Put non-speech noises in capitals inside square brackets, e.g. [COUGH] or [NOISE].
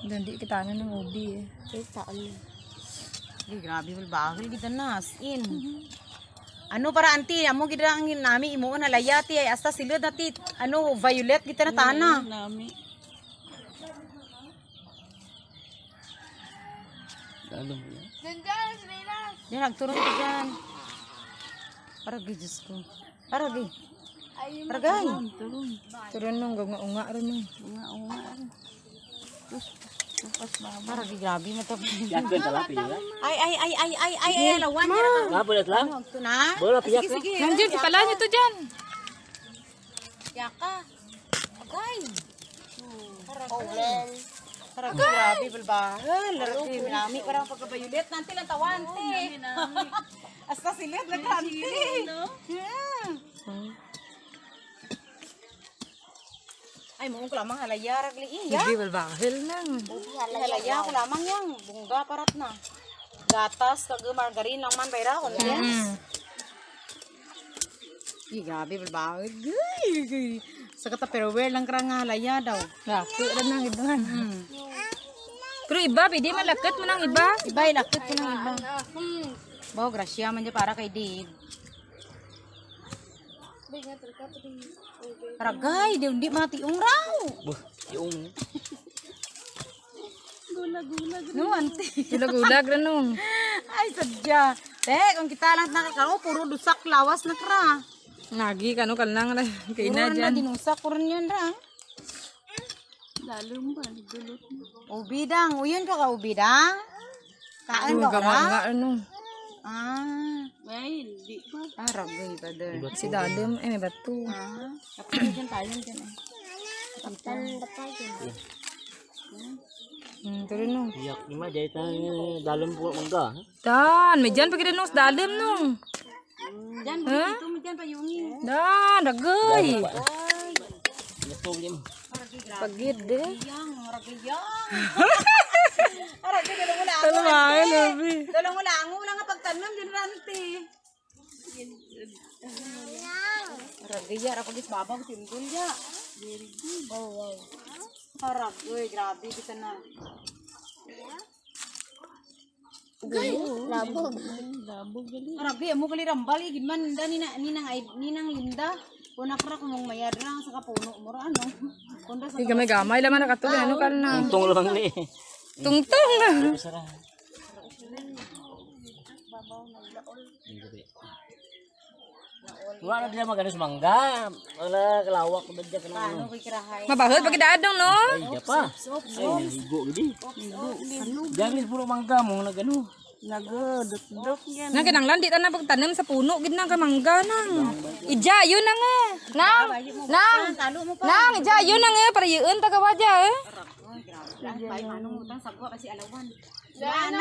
Hindi kita na ng ubi eh. Ay, taon yun. Ay, grabe, balbakal kita na, as in. Ano para anti, amo gida ang nami imo na layati ay asta sila dati ano violet kita na tana. Nami. Lalo mo yan. Danggas, Velas! Yan, nagturong ka dyan. Paragay, Diyos ko. Paragay. Paragay. Turun nung gawang unga rin mo. Unga, unga. Maragi grabe mo to. Ay ay ay ay ay ay ay lawan nira ka. Nga bulat lang. Ano, ito na. Bola piyak. Sige sige. Nandiyan pala niyo to diyan. Yaka. Agay. Oglen. Oh, parang okay. grabe balbahan. Laro ko minami. Parang pagkabayulit. Nanti lang tawante. [LAUGHS] Asta silit na kante. Yeah. Ay, mong lamang halayarag li iya. Hindi, walbahil nang. Halaya ko lamang yang. Bunga parat na. Gatas, kag margarin lang man, pera, kundi. Mm. Yes. Ay, gabi, walbahil. Sa kata, pero where lang karang halaya daw. Laki, alam nang ibang. Mm. Pero iba, pwede man lakit mo nang iba. Iba, lakit mo nang iba. Bawa, grasya man dyan para kay Dave. Ragay, di undi mati ung Buh, yung. Gula-gula. No, anti. gula gulag ranong. Ay, sadya. Eh, ang kita lang kalau puro dusak lawas na kra. Nagi, kanu ka lang lah. Kaina dyan. Puro na dinusak, puro niyan rang. Lalong ba, dulot. Ubidang, uyan ka ka ubidang. Kaan ka ka? Ano? Ah. Ay, hindi ko. Ah, ragay pa doon. Kasi dadam, eh, may Ah. Kapag dyan tayo dyan eh. Kapag batay dyan. Hmm, tuloy nung. Iyak ni ma, dahil tayo dalam po ang ga. Dan, may dyan nung sa hmm. dalam nung. Dan, huh? dyan pa Dan, ragay. Dan, ragay. Pagid de. Yang, ragayang. Arate ko [LAUGHS] lang ako. Talaga, labi. Dalang wala ang ulang nga pagtanom din rante. Ragayar ako baba ko timbul ya. Oh wow. Ara oi grabe kita na. Labog. Labog gali. Grabe, mo kali rambali eh. gid man da ni nang ni nang linda. Kunakra kung mong mayad lang sa kapuno mo ra ano. Kunda sa. ni. Tungtong. Ah. Wala na dia maganis mangga. Wala kelawak udah dia kena. Ano kirahay. Mabahod pagi dadong no. Ay, iya, pa. Ibu, ligo Ibu, anu. Jangan puro mangga mo nagano. Nagudot-dot yan. Nang kanang di ana pagtanim sa puno gid nang kamangga nang. Ija yun nang eh. Nang. Nang. Nang ija yun nang eh para yun tagawa ja eh. Bayo manong utang sa buwa kasi alawan.